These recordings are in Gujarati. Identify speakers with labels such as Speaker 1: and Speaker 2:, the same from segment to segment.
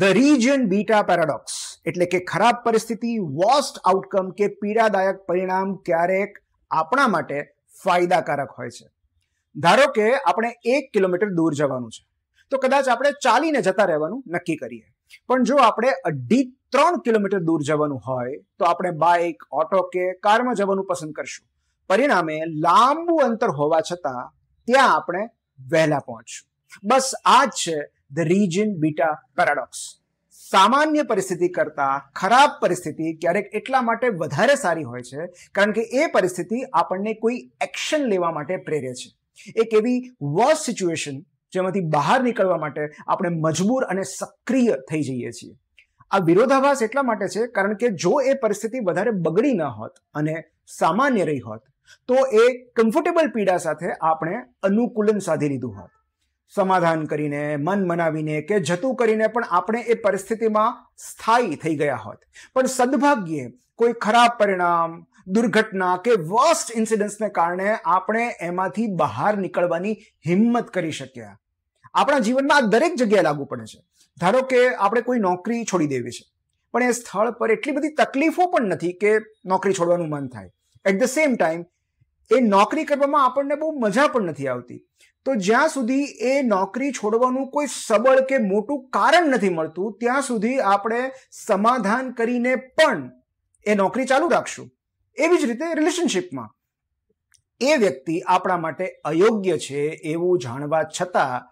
Speaker 1: ધ રીજન બીટા પેરાડોક્સ એટલે કે ખરાબ પરિસ્થિતિ વોસ્ટ આઉટકમ કે પીડાદાયક પરિણામ ક્યારેક આપણા માટે ફાયદાકારક હોય છે ધારો કે આપણે એક કિલોમીટર દૂર જવાનું છે તો કદાચ આપણે ચાલીને જતા રહેવાનું નક્કી કરીએ પણ જો આપણે અઢી ત્રણ કિલોમીટર દૂર જવાનું હોય તો આપણે બાઇક ઓટો કે કારમાં જવાનું પસંદ કરશું પરિણામે લાંબુ અંતર હોવા છતાં ત્યાં આપણે વહેલા પહોંચશું બસ આ જ છે ધ રીજન બીટા પેરાડોક્સ સામાન્ય પરિસ્થિતિ કરતાં ખરાબ પરિસ્થિતિ ક્યારેક એટલા માટે વધારે સારી હોય છે કારણ કે એ પરિસ્થિતિ આપણને કોઈ એક્શન લેવા માટે પ્રેરે છે એક એવી વર્સ સિચ્યુએશન જેમાંથી બહાર નીકળવા માટે આપણે મજબૂર અને સક્રિય થઈ જઈએ છીએ આ વિરોધાભાસ એટલા માટે છે કારણ કે જો એ પરિસ્થિતિ વધારે બગડી ન હોત અને સામાન્ય રહી હોત તો એ કમ્ફર્ટેબલ પીડા સાથે આપણે અનુકૂલન સાધી લીધું હોત સમાધાન કરીને મન મનાવીને કે જતું કરીને પણ આપણે એ પરિસ્થિતિમાં સ્થાયી થઈ ગયા હોત પણ સદભાગ્યે કોઈ ખરાબ પરિણામ દુર્ઘટના કે વર્સ્ટ ઇન્સિડન્ટને કારણે આપણે એમાંથી બહાર નીકળવાની હિંમત કરી શક્યા આપણા જીવનમાં આ દરેક જગ્યાએ લાગુ પડે છે ધારો કે આપણે કોઈ નોકરી છોડી દેવી છે પણ એ સ્થળ પર એટલી બધી તકલીફો પણ નથી કે નોકરી છોડવાનું મન થાય એટ ધ સેમ ટાઈમ એ નોકરી કરવામાં આપણને બહુ મજા પણ નથી આવતી તો જ્યાં સુધી એ નોકરી છોડવાનું કોઈ સબળ કે મોટું કારણ નથી મળતું ત્યાં સુધી આપણે સમાધાન કરીને પણ એ નોકરી ચાલુ રાખશું એવી જ રીતે રિલેશનશીપમાં એ વ્યક્તિ આપણા માટે અયોગ્ય છે એવું જાણવા છતાં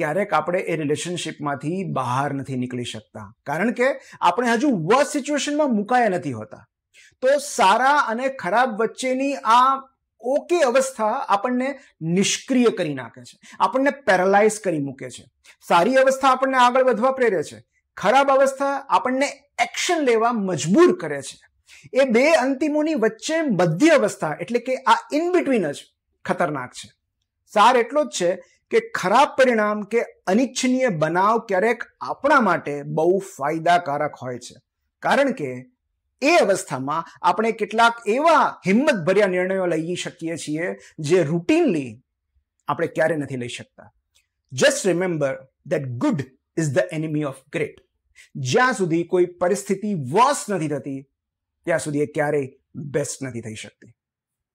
Speaker 1: ક્યારેક આપણે એ રિલેશનશિપમાંથી બહાર નથી નીકળી શકતા કારણ કે આપણે હજુ વર્સ સિચ્યુએશનમાં મુકાયા નથી હોતા તો સારા અને ખરાબ વચ્ચેની આ ઓકે અવસ્થા આપણને નિષ્ક્રિય કરી નાખે છે આપણને પેરાલાઇઝ કરી મૂકે છે સારી અવસ્થા આપણને આગળ વધવા પ્રેરે છે ખરાબ અવસ્થા આપણને એક્શન લેવા મજબૂર કરે છે એ બે અંતિમોની વચ્ચે મધ્ય અવસ્થા એટલે કે આ ઇન બિટવીન જ ખતરનાક છે સાર એટલો જ છે કે ખરાબ પરિણામ કે અનિચ્છનીય બનાવ ક્યારેક આપણા માટે બહુ ફાયદાકારક હોય છે કારણ કે એ અવસ્થામાં આપણે કેટલાક એવા હિંમત ભર્યા નિર્ણયો લઈ શકીએ છીએ જે રૂટીનલી આપણે ક્યારે નથી લઈ શકતા just remember that good is the enemy of great જ્યાં સુધી કોઈ પરિસ્થિતિ વર્સ નથી થતી ત્યાં સુધી એ ક્યારેય બેસ્ટ નથી થઈ શકતી